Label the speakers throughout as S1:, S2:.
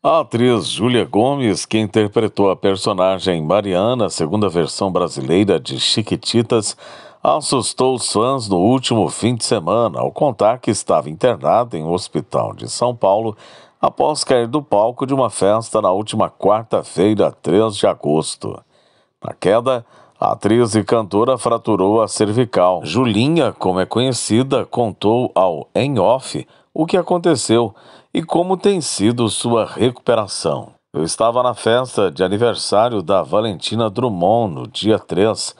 S1: A atriz Júlia Gomes, que interpretou a personagem Mariana, segunda versão brasileira de Chiquititas, assustou os fãs no último fim de semana ao contar que estava internada em um hospital de São Paulo após cair do palco de uma festa na última quarta-feira, 3 de agosto. Na queda, a atriz e cantora fraturou a cervical. Julinha, como é conhecida, contou ao Em Off o que aconteceu e como tem sido sua recuperação. Eu estava na festa de aniversário da Valentina Drummond no dia 3,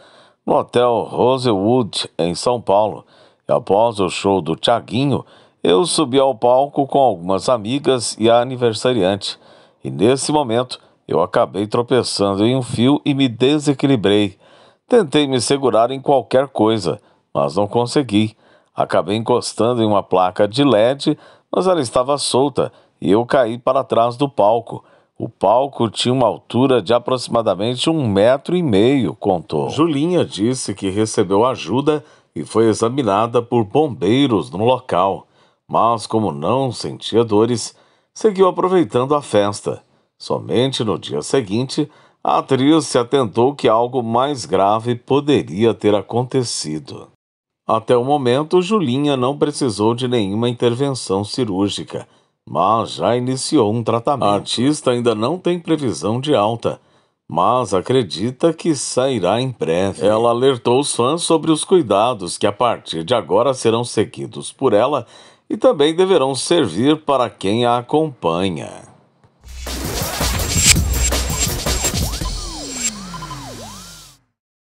S1: no Hotel Rosewood, em São Paulo. E após o show do Tiaguinho, eu subi ao palco com algumas amigas e a aniversariante. E nesse momento, eu acabei tropeçando em um fio e me desequilibrei. Tentei me segurar em qualquer coisa, mas não consegui. Acabei encostando em uma placa de LED, mas ela estava solta e eu caí para trás do palco. O palco tinha uma altura de aproximadamente um metro e meio, contou. Julinha disse que recebeu ajuda e foi examinada por bombeiros no local, mas como não sentia dores, seguiu aproveitando a festa. Somente no dia seguinte, a atriz se atentou que algo mais grave poderia ter acontecido. Até o momento, Julinha não precisou de nenhuma intervenção cirúrgica, mas já iniciou um tratamento. A artista ainda não tem previsão de alta, mas acredita que sairá em breve. Ela alertou os fãs sobre os cuidados que a partir de agora serão seguidos por ela e também deverão servir para quem a acompanha.